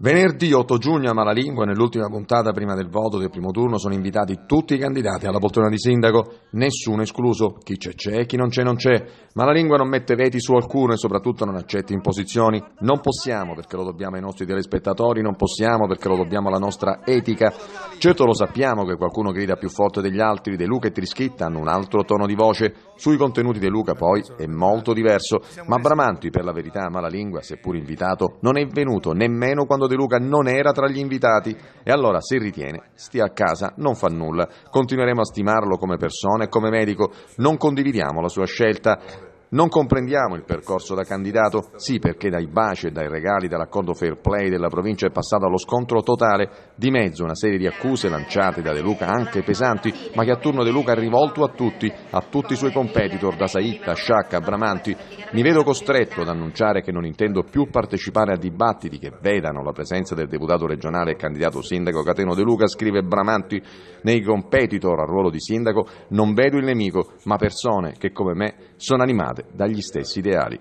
Venerdì 8 giugno a Malalingua, nell'ultima puntata prima del voto del primo turno, sono invitati tutti i candidati alla poltrona di sindaco, nessuno escluso. Chi c'è c'è, e chi non c'è non c'è. Malalingua non mette veti su alcuno e soprattutto non accetta imposizioni. Non possiamo perché lo dobbiamo ai nostri telespettatori, non possiamo perché lo dobbiamo alla nostra etica. Certo lo sappiamo che qualcuno grida più forte degli altri, De Luca e Trischitta hanno un altro tono di voce. Sui contenuti De Luca poi è molto diverso, ma Bramanti per la verità a Malalingua, seppur invitato, non è venuto nemmeno quando De Luca non era tra gli invitati e allora se ritiene stia a casa, non fa nulla. Continueremo a stimarlo come persona e come medico, non condividiamo la sua scelta non comprendiamo il percorso da candidato, sì perché dai baci e dai regali dell'accordo fair play della provincia è passato allo scontro totale, di mezzo una serie di accuse lanciate da De Luca anche pesanti, ma che a turno De Luca ha rivolto a tutti, a tutti i suoi competitor, da Saitta, Sciacca, Bramanti. Mi vedo costretto ad annunciare che non intendo più partecipare a dibattiti che vedano la presenza del deputato regionale e candidato sindaco Cateno De Luca, scrive Bramanti, nei competitor al ruolo di sindaco non vedo il nemico, ma persone che come me sono animate condizionate dagli stessi ideali.